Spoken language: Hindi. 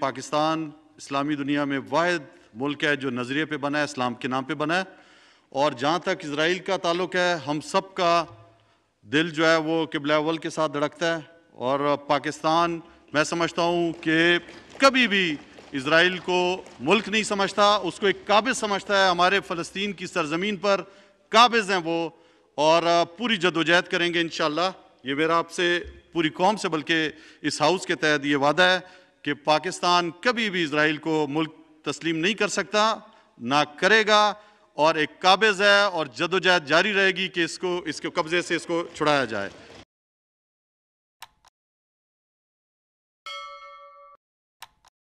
पाकिस्तान इस्लामी दुनिया में वाद मुल्क है जो नज़रिए पे बना है इस्लाम के नाम पे बना है और जहाँ तक इसराइल का ताल्लुक है हम सब का दिल जो है वो किबलावल के साथ धड़कता है और पाकिस्तान मैं समझता हूँ कि कभी भी इसराइल को मुल्क नहीं समझता उसको एक काबिज समझता है हमारे फ़लस्तीन की सरजमीन पर काबिज हैं वो और पूरी जदोजहद करेंगे इन ये मेरा आपसे पूरी कौम से बल्कि इस हाउस के तहत ये वादा है कि पाकिस्तान कभी भी इसराइल को मुल्क तस्लीम नहीं कर सकता ना करेगा और एक काबिज़ है और जदोजहद जारी रहेगी कि इसको इसके कब्ज़े से इसको छुड़ाया जाए